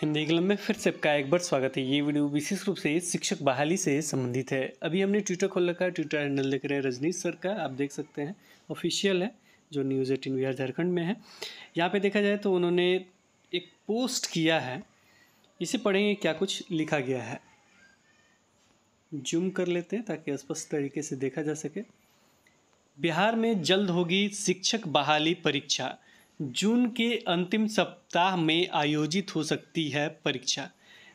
हिंदी कलम में फिर से आपका एक बार स्वागत है ये वीडियो विशेष रूप से शिक्षक बहाली से संबंधित है अभी हमने ट्विटर खोल रखा है ट्विटर हैंडल देख रहे हैं रजनीश सर का आप देख सकते हैं ऑफिशियल है जो न्यूज़ एटीन बिहार झारखंड में है यहाँ पे देखा जाए तो उन्होंने एक पोस्ट किया है इसे पढ़ेंगे क्या कुछ लिखा गया है जूम कर लेते हैं ताकि स्पष्ट तरीके से देखा जा सके बिहार में जल्द होगी शिक्षक बहाली परीक्षा जून के अंतिम सप्ताह में आयोजित हो सकती है परीक्षा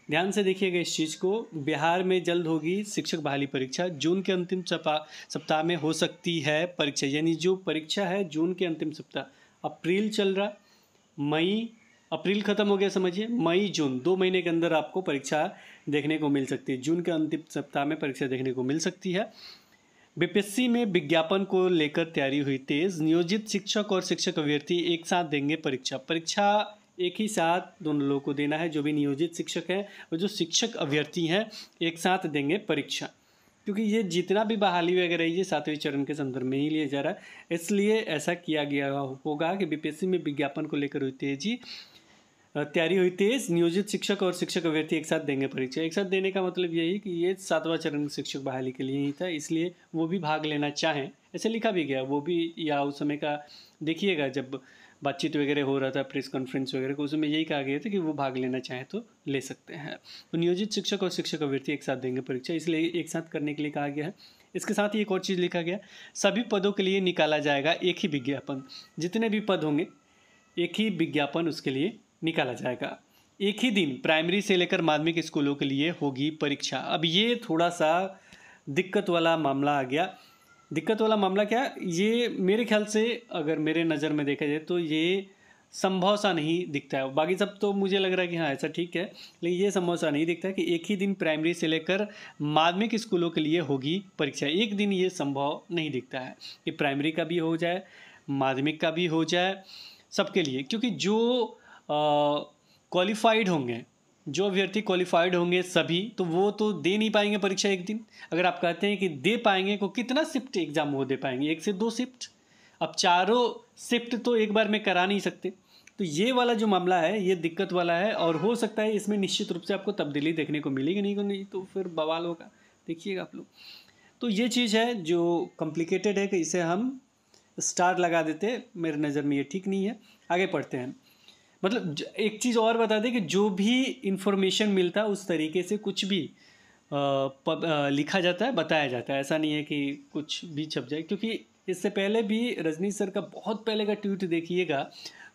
ध्यान से देखिएगा इस चीज़ को बिहार में जल्द होगी शिक्षक बहाली परीक्षा जून के अंतिम सप्ताह में हो सकती है परीक्षा यानी जो परीक्षा है जून के अंतिम सप्ताह अप्रैल चल रहा मई अप्रैल ख़त्म हो गया समझिए मई जून दो महीने के अंदर आपको परीक्षा देखने को मिल सकती है जून के अंतिम सप्ताह में परीक्षा देखने को मिल सकती है बीपीएससी में विज्ञापन को लेकर तैयारी हुई तेज नियोजित शिक्षक और शिक्षक अभ्यर्थी एक साथ देंगे परीक्षा परीक्षा एक ही साथ दोनों लोगों को देना है जो भी नियोजित शिक्षक हैं और जो शिक्षक अभ्यर्थी हैं एक साथ देंगे परीक्षा क्योंकि ये जितना भी बहाली वगैरह ये सातवें चरण के संदर्भ में ही लिया जा रहा है इसलिए ऐसा किया गया होगा कि बीपीएससी में विज्ञापन को लेकर हुई तेजी तैयारी हुई तेज नियोजित शिक्षक और शिक्षक अभ्यर्थी एक साथ देंगे परीक्षा एक साथ देने का मतलब यही कि ये सातवां चरण शिक्षक बहाली के लिए ही था इसलिए वो भी भाग लेना चाहें ऐसे लिखा भी गया वो भी या उस समय का देखिएगा जब बातचीत वगैरह हो रहा था प्रेस कॉन्फ्रेंस वगैरह को उसमें यही कहा गया था कि वो भाग लेना चाहें तो ले सकते हैं तो नियोजित शिक्षक और शिक्षक अभ्यर्थी एक साथ देंगे परीक्षा इसलिए एक साथ करने के लिए कहा गया है इसके साथ ही एक और चीज़ लिखा गया सभी पदों के लिए निकाला जाएगा एक ही विज्ञापन जितने भी पद होंगे एक ही विज्ञापन उसके लिए निकाला जाएगा एक ही दिन प्राइमरी से लेकर माध्यमिक स्कूलों के लिए होगी परीक्षा अब ये थोड़ा सा दिक्कत वाला मामला आ गया दिक्कत वाला मामला क्या ये मेरे ख्याल से अगर मेरे नज़र में देखा जाए तो ये संभव सा नहीं दिखता है बाकी सब तो मुझे लग रहा है कि हाँ ऐसा ठीक है लेकिन ये संभव सा नहीं दिखता है कि एक ही दिन प्राइमरी से लेकर माध्यमिक स्कूलों के लिए होगी परीक्षा एक दिन ये संभव नहीं दिखता है कि प्राइमरी का भी हो जाए माध्यमिक का भी हो जाए सबके लिए क्योंकि जो क्वालिफाइड होंगे जो अभ्यर्थी क्वालिफाइड होंगे सभी तो वो तो दे नहीं पाएंगे परीक्षा एक दिन अगर आप कहते हैं कि दे पाएंगे तो कितना शिफ्ट एग्ज़ाम वो दे पाएंगे एक से दो शिफ्ट अब चारों शिफ्ट तो एक बार में करा नहीं सकते तो ये वाला जो मामला है ये दिक्कत वाला है और हो सकता है इसमें निश्चित रूप से आपको तब्दीली देखने को मिलेगी नहीं को तो नहीं तो फिर बवाल होगा देखिएगा आप लोग तो ये चीज़ है जो कॉम्प्लिकेटेड है कि इसे हम स्टार लगा देते मेरे नज़र में ये ठीक नहीं है आगे पढ़ते हैं मतलब एक चीज़ और बता दें कि जो भी इंफॉर्मेशन मिलता है उस तरीके से कुछ भी आ, आ, लिखा जाता है बताया जाता है ऐसा नहीं है कि कुछ भी छप जाए क्योंकि इससे पहले भी रजनी सर का बहुत पहले का ट्वीट देखिएगा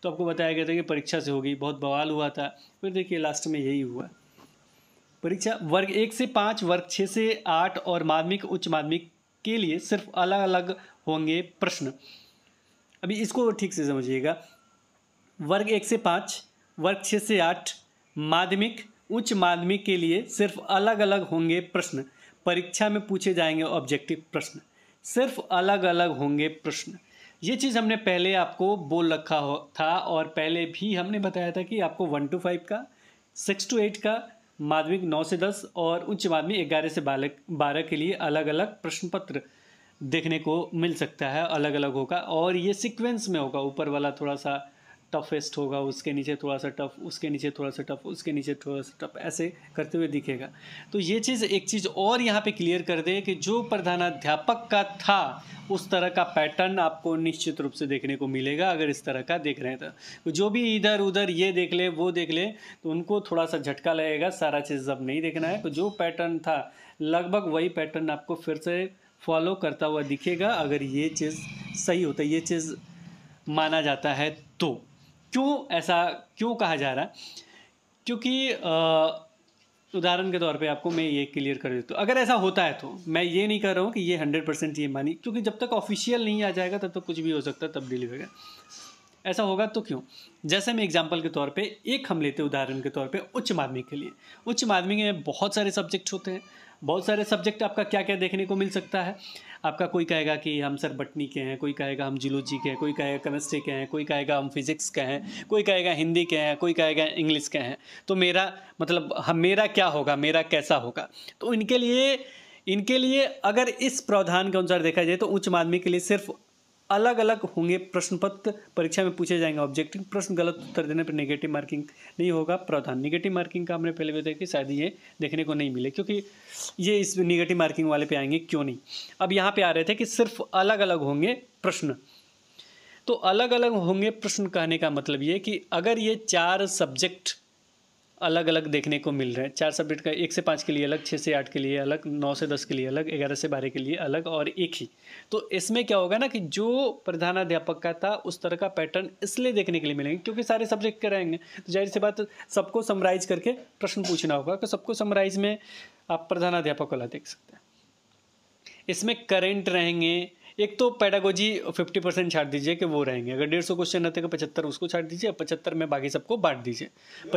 तो आपको बताया गया था कि परीक्षा से होगी बहुत बवाल हुआ था फिर देखिए लास्ट में यही हुआ परीक्षा वर्ग एक से पाँच वर्ग छः से आठ और माध्यमिक उच्च माध्यमिक के लिए सिर्फ अलग अलग होंगे प्रश्न अभी इसको ठीक से समझिएगा वर्ग एक से पाँच वर्ग छः से आठ माध्यमिक उच्च माध्यमिक के लिए सिर्फ अलग अलग होंगे प्रश्न परीक्षा में पूछे जाएंगे ऑब्जेक्टिव प्रश्न सिर्फ अलग अलग होंगे प्रश्न ये चीज़ हमने पहले आपको बोल रखा हो था और पहले भी हमने बताया था कि आपको वन टू फाइव का सिक्स टू एट का माध्यमिक नौ से दस और उच्च माध्यमिक ग्यारह से बारह बारह के लिए अलग अलग प्रश्न पत्र देखने को मिल सकता है अलग अलग होगा और ये सिक्वेंस में होगा ऊपर वाला थोड़ा सा टफेस्ट होगा उसके नीचे थोड़ा सा टफ उसके नीचे थोड़ा सा टफ उसके नीचे थोड़ा सा टफ ऐसे करते हुए दिखेगा तो ये चीज़ एक चीज़ और यहाँ पे क्लियर कर दे कि जो प्रधानाध्यापक का था उस तरह का पैटर्न आपको निश्चित रूप से देखने को मिलेगा अगर इस तरह का देख रहे हैं तो जो भी इधर उधर ये देख ले वो देख ले तो उनको थोड़ा सा झटका लगेगा सारा चीज़ अब नहीं देखना है तो जो पैटर्न था लगभग वही पैटर्न आपको फिर से फॉलो करता हुआ दिखेगा अगर ये चीज़ सही होता है ये चीज़ माना जाता है तो क्यों ऐसा क्यों कहा जा रहा है क्योंकि उदाहरण के तौर पे आपको मैं ये क्लियर कर देता हूँ अगर ऐसा होता है तो मैं ये नहीं कर रहा हूँ कि ये हंड्रेड परसेंट ये मानी क्योंकि जब तक ऑफिशियल नहीं आ जाएगा तब तक तो कुछ भी हो सकता है तब्दीली वगैरह ऐसा होगा तो क्यों जैसे मैं एग्जाम्पल के तौर पर एक हम लेते उदाहरण के तौर पर उच्च माध्यमिक के लिए उच्च माध्यमिक में बहुत सारे सब्जेक्ट होते हैं बहुत सारे सब्जेक्ट आपका क्या क्या देखने को मिल सकता है आपका कोई कहेगा कि हम सर बटनी के हैं कोई कहेगा हम जियोलॉजी के हैं कोई कहेगा केमिस्ट्री के हैं कोई कहेगा हम फिजिक्स के हैं कोई कहेगा हिंदी के हैं कोई कहेगा इंग्लिश के हैं तो मेरा मतलब हम मेरा क्या होगा मेरा कैसा होगा तो इनके लिए इनके लिए अगर इस प्रावधान के अनुसार देखा जाए तो उच्च माध्यमिक के लिए सिर्फ अलग अलग होंगे प्रश्न पत्र परीक्षा में पूछे जाएंगे ऑब्जेक्टिव प्रश्न गलत उत्तर देने पर नेगेटिव मार्किंग नहीं होगा प्रावधान नेगेटिव मार्किंग का हमने पहले भी देखा कि शायद ये देखने को नहीं मिले क्योंकि ये इस नेगेटिव मार्किंग वाले पे आएंगे क्यों नहीं अब यहाँ पे आ रहे थे कि सिर्फ अलग अलग होंगे प्रश्न तो अलग अलग होंगे प्रश्न कहने का मतलब ये कि अगर ये चार सब्जेक्ट अलग अलग देखने को मिल रहे हैं चार सब्जेक्ट का एक से पाँच के लिए अलग छः से आठ के लिए अलग नौ से दस के लिए अलग ग्यारह से बारह के लिए अलग और एक ही तो इसमें क्या होगा ना कि जो प्रधानाध्यापक का था उस तरह का पैटर्न इसलिए देखने के लिए मिलेंगे क्योंकि सारे सब्जेक्ट के रहेंगे तो जाहिर सी बात सबको समराइज करके प्रश्न पूछना होगा कि सबको समराइज में आप प्रधानाध्यापक वाला देख सकते हैं इसमें करेंट रहेंगे एक तो पैडागोजी फिफ्टी परसेंट छाट दीजिए कि वो रहेंगे अगर डेढ़ सौ क्वेश्चन रहते हैं तो पचहत्तर उसको छाट दीजिए पचहत्तर में बाकी सबको बांट दीजिए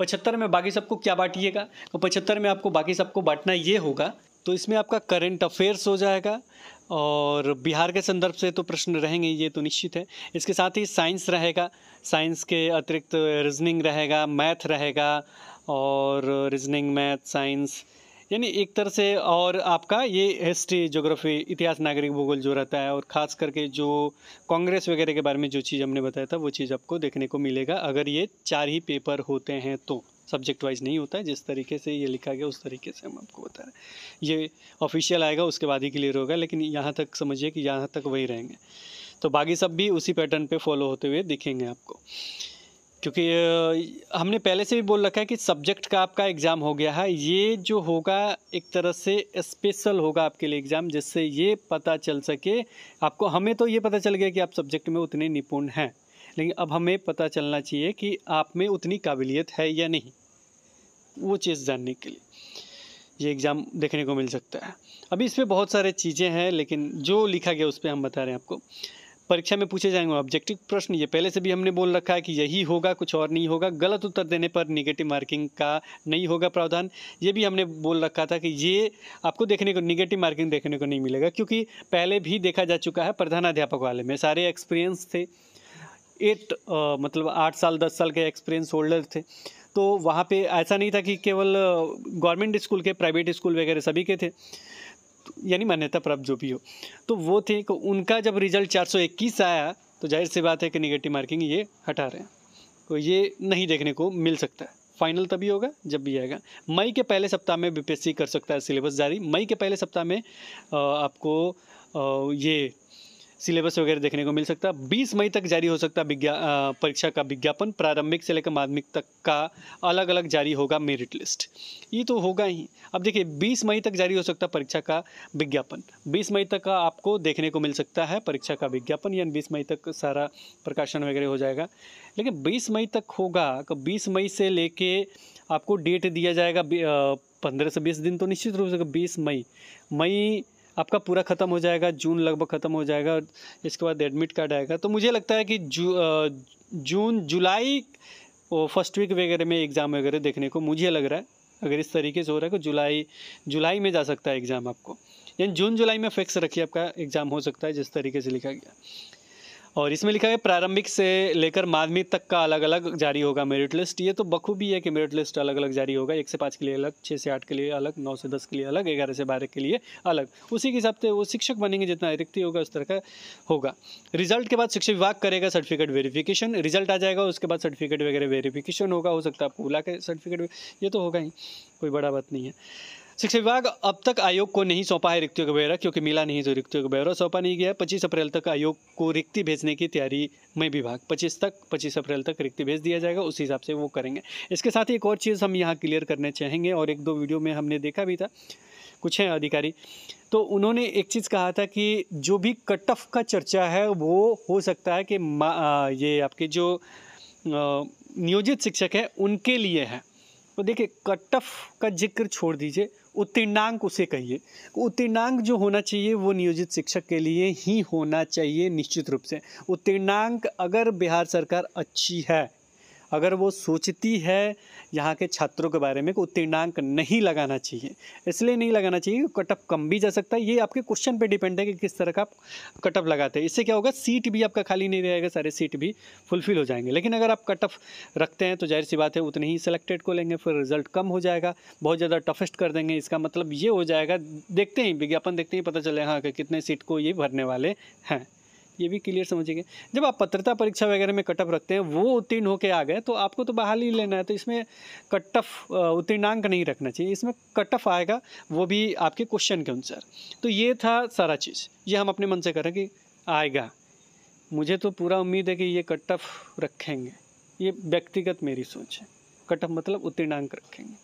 पचहत्तर में बाकी सबको क्या बांटिएगा तो पचहत्तर में आपको बाकी सबको बांटना ये होगा तो इसमें आपका करंट अफेयर्स हो जाएगा और बिहार के संदर्भ से तो प्रश्न रहेंगे ये तो निश्चित है इसके साथ ही साइंस रहेगा साइंस के अतिरिक्त रीजनिंग रहेगा मैथ रहेगा और रीजनिंग मैथ साइंस यानी एक तरह से और आपका ये हिस्ट्री जोग्राफी इतिहास नागरिक भूगोल जो रहता है और ख़ास करके जो कांग्रेस वगैरह के बारे में जो चीज़ हमने बताया था वो चीज़ आपको देखने को मिलेगा अगर ये चार ही पेपर होते हैं तो सब्जेक्ट वाइज नहीं होता है जिस तरीके से ये लिखा गया उस तरीके से हम आपको बता रहे हैं ये ऑफिशियल आएगा उसके बाद ही क्लियर होगा लेकिन यहाँ तक समझिए कि यहाँ तक वही रहेंगे तो बाकी सब भी उसी पैटर्न पे फॉलो होते हुए दिखेंगे आपको क्योंकि हमने पहले से भी बोल रखा है कि सब्जेक्ट का आपका एग्ज़ाम हो गया है ये जो होगा एक तरह से स्पेशल होगा आपके लिए एग्ज़ाम जिससे ये पता चल सके आपको हमें तो ये पता चल गया कि आप सब्जेक्ट में उतने निपुण हैं लेकिन अब हमें पता चलना चाहिए कि आप में उतनी काबिलियत है या नहीं वो चीज़ जानने के लिए ये एग्ज़ाम देखने को मिल सकता है अभी इस पर बहुत सारे चीज़ें हैं लेकिन जो लिखा गया उस पर हम बता रहे हैं आपको परीक्षा में पूछे जाएंगे ऑब्जेक्टिव प्रश्न ये पहले से भी हमने बोल रखा है कि यही होगा कुछ और नहीं होगा गलत उत्तर देने पर निगेटिव मार्किंग का नहीं होगा प्रावधान ये भी हमने बोल रखा था कि ये आपको देखने को निगेटिव मार्किंग देखने को नहीं मिलेगा क्योंकि पहले भी देखा जा चुका है प्रधानाध्यापक वाले में सारे एक्सपीरियंस थे एट मतलब आठ साल दस साल के एक्सपीरियंस होल्डर थे तो वहाँ पे ऐसा नहीं था कि केवल गवर्नमेंट स्कूल के प्राइवेट स्कूल वगैरह सभी के थे यानी मान्यता प्राप्त जो भी हो तो वो थे उनका जब रिजल्ट 421 आया तो जाहिर सी बात है कि निगेटिव मार्किंग ये हटा रहे हैं तो ये नहीं देखने को मिल सकता है फाइनल तभी होगा जब भी आएगा मई के पहले सप्ताह में बीपीएससी कर सकता है सिलेबस जारी मई के पहले सप्ताह में आपको ये सिलेबस वगैरह देखने को मिल सकता है बीस मई तक जारी हो सकता विज्ञा परीक्षा का विज्ञापन प्रारंभिक से लेकर माध्यमिक तक का अलग अलग जारी होगा मेरिट लिस्ट ये तो होगा ही अब देखिए बीस मई तक जारी हो सकता परीक्षा का विज्ञापन बीस मई तक का आपको देखने को मिल सकता है परीक्षा का विज्ञापन यानी बीस मई तक सारा प्रकाशन वगैरह हो जाएगा लेकिन बीस मई तक होगा तो बीस मई से लेके आपको डेट दिया जाएगा पंद्रह से बीस दिन तो निश्चित रूप से बीस मई मई आपका पूरा ख़त्म हो जाएगा जून लगभग ख़त्म हो जाएगा इसके बाद एडमिट कार्ड आएगा तो मुझे लगता है कि जू जून जुलाई वो फर्स्ट वीक वगैरह में एग्ज़ाम वगैरह देखने को मुझे लग रहा है अगर इस तरीके से हो रहा है तो जुलाई जुलाई में जा सकता है एग्ज़ाम आपको यानी जून जुलाई में फिक्स रखिए आपका एग्ज़ाम हो सकता है जिस तरीके से लिखा गया और इसमें लिखा है प्रारंभिक से लेकर माध्यमिक तक का अलग अलग जारी होगा मेरिट लिस्ट ये तो बखूबी है कि मेरिट लिस्ट अलग अलग जारी होगा एक से पाँच के लिए अलग छः से आठ के लिए अलग नौ से दस के लिए अलग ग्यारह से बारह के लिए अलग उसी के हिसाब से वो शिक्षक बनेंगे जितना रिक्ति होगा उस तरह का होगा रिजल्ट के बाद शिक्षा विभाग करेगा सर्टिफिकेट वेरीफिकेशन रिजल्ट आ जाएगा उसके बाद सर्टिफिकेट वगैरह वेरीफिकेशन होगा हो सकता है आपको बुला के सर्टिफिकेट ये तो होगा ही कोई बड़ा बात नहीं है शिक्षा विभाग अब तक आयोग को नहीं सौंपा है रिक्तियों का ब्यौरा क्योंकि मिला नहीं तो रिक्तियों का ब्यौरा सौंपा नहीं गया पच्चीस अप्रैल तक आयोग को रिक्ति भेजने की तैयारी में विभाग पच्चीस तक पच्चीस अप्रैल तक रिक्ति भेज दिया जाएगा उस हिसाब से वो करेंगे इसके साथ ही एक और चीज़ हम यहाँ क्लियर करना चाहेंगे और एक दो वीडियो में हमने देखा भी था कुछ हैं अधिकारी तो उन्होंने एक चीज़ कहा था कि जो भी कट ऑफ का चर्चा है वो हो सकता है कि ये आपके जो नियोजित शिक्षक हैं उनके लिए है तो देखिए कट ऑफ का जिक्र छोड़ दीजिए उत्तीर्णांक उसे कहिए उत्तीर्णांक जो होना चाहिए वो नियोजित शिक्षक के लिए ही होना चाहिए निश्चित रूप से उत्तीर्णांक अगर बिहार सरकार अच्छी है अगर वो सोचती है यहाँ के छात्रों के बारे में कि उत्तीर्णांक नहीं लगाना चाहिए इसलिए नहीं लगाना चाहिए कटअप कम भी जा सकता है ये आपके क्वेश्चन पे डिपेंड है कि किस तरह का आप कटअप लगाते हैं इससे क्या होगा सीट भी आपका खाली नहीं रहेगा सारे सीट भी फुलफिल हो जाएंगे लेकिन अगर आप कटअप रखते हैं तो जाहिर सी बात है उतने ही सिलेक्टेड को लेंगे फिर रिजल्ट कम हो जाएगा बहुत ज़्यादा टफेस्ट कर देंगे इसका मतलब ये हो जाएगा देखते ही विज्ञापन देखते ही पता चले हाँ कि कितने सीट को ये भरने वाले हैं ये भी क्लियर समझेंगे जब आप पत्रता परीक्षा वगैरह में कटअप रखते हैं वो उत्तीर्ण होकर आ गए तो आपको तो बहाली लेना है तो इसमें कटअप उत्तीर्णांक नहीं रखना चाहिए इसमें कटअप आएगा वो भी आपके क्वेश्चन के अनुसार तो ये था सारा चीज़ ये हम अपने मन से करें कि आएगा मुझे तो पूरा उम्मीद है कि ये कटअफ रखेंगे ये व्यक्तिगत मेरी सोच है कटअप मतलब उत्तीर्णांक रखेंगे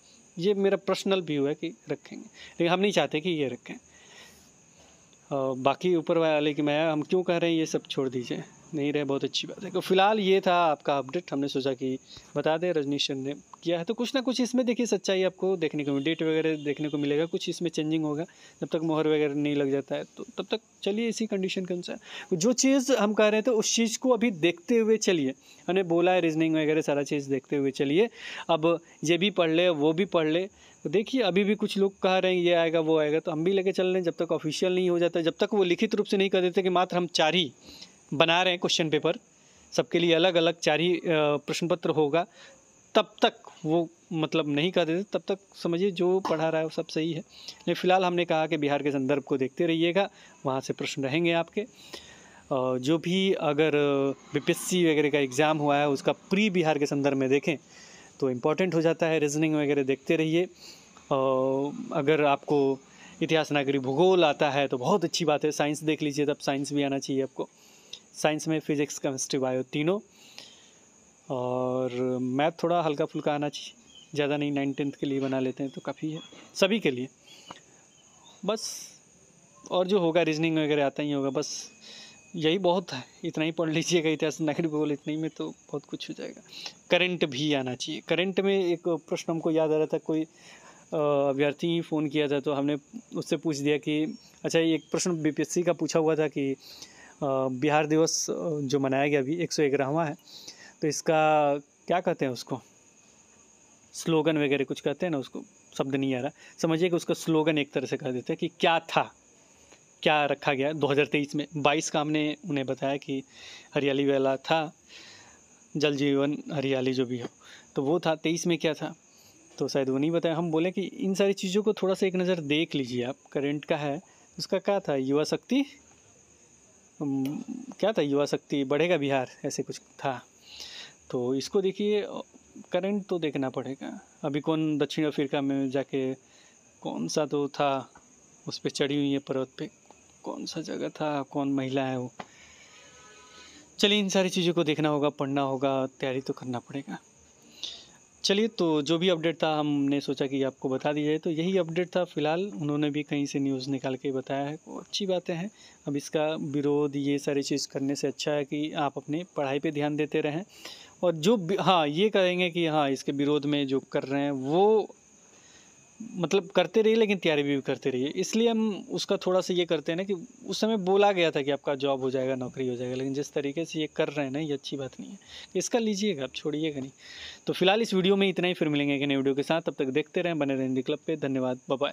ये मेरा पर्सनल व्यू है कि रखेंगे लेकिन हम नहीं चाहते कि ये रखें बाकी ऊपर वाले की मैं हम क्यों कह रहे हैं ये सब छोड़ दीजिए नहीं रहे बहुत अच्छी बात है तो फिलहाल ये था आपका अपडेट हमने सोचा कि बता दें रजनीश ने किया है तो कुछ ना कुछ इसमें देखिए सच्चाई आपको देखने को डेट वगैरह देखने को मिलेगा कुछ इसमें चेंजिंग होगा जब तक मोहर वगैरह नहीं लग जाता है तो तब तक चलिए इसी कंडीशन के अनुसार जो चीज़ हम कह रहे थे उस चीज़ को अभी देखते हुए चलिए हमने बोला है रीजनिंग वगैरह सारा चीज़ देखते हुए चलिए अब ये भी पढ़ ले वो भी पढ़ ले तो देखिए अभी भी कुछ लोग कह रहे हैं ये आएगा वो आएगा तो हम भी लेके चल रहे हैं जब तक ऑफिशियल नहीं हो जाता जब तक वो लिखित रूप से नहीं कर देते कि मात्र हम चार ही बना रहे हैं क्वेश्चन पेपर सबके लिए अलग अलग चार ही प्रश्न पत्र होगा तब तक वो मतलब नहीं कर देते तब तक समझिए जो पढ़ा रहा है वो सब सही है लेकिन फ़िलहाल हमने कहा कि बिहार के संदर्भ को देखते रहिएगा वहाँ से प्रश्न रहेंगे आपके जो भी अगर बीपीएससी वगैरह का एग्ज़ाम हुआ है उसका प्री बिहार के संदर्भ में देखें तो इम्पोर्टेंट हो जाता है रीजनिंग वगैरह देखते रहिए अगर आपको इतिहास नागरी भूगोल आता है तो बहुत अच्छी बात है साइंस देख लीजिए तब साइंस भी आना चाहिए आपको साइंस में फिज़िक्स केमिस्ट्री बायो तीनों और मैथ थोड़ा हल्का फुल्का आना चाहिए ज़्यादा नहीं नाइन टेंथ के लिए बना लेते हैं तो काफ़ी है सभी के लिए बस और जो होगा रीजनिंग वगैरह आता ही होगा बस यही बहुत है इतना ही पढ़ लीजिएगा इतिहास नगरी भूगोल इतने ही में तो बहुत कुछ हो जाएगा करंट भी आना चाहिए करंट में एक प्रश्न हमको याद आ रहा था कोई अभ्यर्थी ही फ़ोन किया था तो हमने उससे पूछ दिया कि अच्छा एक प्रश्न बीपीएससी का पूछा हुआ था कि बिहार दिवस जो मनाया गया अभी एक सौ ग्यारहवा है तो इसका क्या कहते हैं उसको स्लोगन वगैरह कुछ कहते हैं ना उसको शब्द नहीं आ रहा समझिए कि उसका स्लोगन एक तरह से कह देते हैं कि क्या था क्या रखा गया 2023 में 22 का हमने उन्हें बताया कि हरियाली वाला था जल जीवन हरियाली जो भी हो तो वो था तेईस में क्या था तो शायद वो नहीं बताया हम बोले कि इन सारी चीज़ों को थोड़ा सा एक नज़र देख लीजिए आप करेंट का है उसका क्या था युवा शक्ति क्या था युवा शक्ति बढ़ेगा बिहार ऐसे कुछ था तो इसको देखिए करंट तो देखना पड़ेगा अभी कौन दक्षिण अफ्रीका में जाके कौन सा तो था उस पर चढ़ी हुई है पर्वत पे कौन सा जगह था कौन महिला है वो चलिए इन सारी चीज़ों को देखना होगा पढ़ना होगा तैयारी तो करना पड़ेगा चलिए तो जो भी अपडेट था हमने सोचा कि आपको बता दी जाए तो यही अपडेट था फिलहाल उन्होंने भी कहीं से न्यूज़ निकाल के बताया है अच्छी बातें हैं अब इसका विरोध ये सारी चीज़ करने से अच्छा है कि आप अपने पढ़ाई पे ध्यान देते रहें और जो हाँ ये कहेंगे कि हाँ इसके विरोध में जो कर रहे हैं वो मतलब करते रहिए लेकिन तैयारी भी करते रहिए इसलिए हम उसका थोड़ा सा ये करते हैं ना कि उस समय बोला गया था कि आपका जॉब हो जाएगा नौकरी हो जाएगा लेकिन जिस तरीके से ये कर रहे हैं ना ये अच्छी बात नहीं है तो इसका लीजिएगा आप छोड़िएगा नहीं तो फिलहाल इस वीडियो में इतना ही फिर मिलेंगे कि नई वीडियो के साथ तब तक देखते रहें बने रहें हिंदी क्लब पर धन्यवाद बाय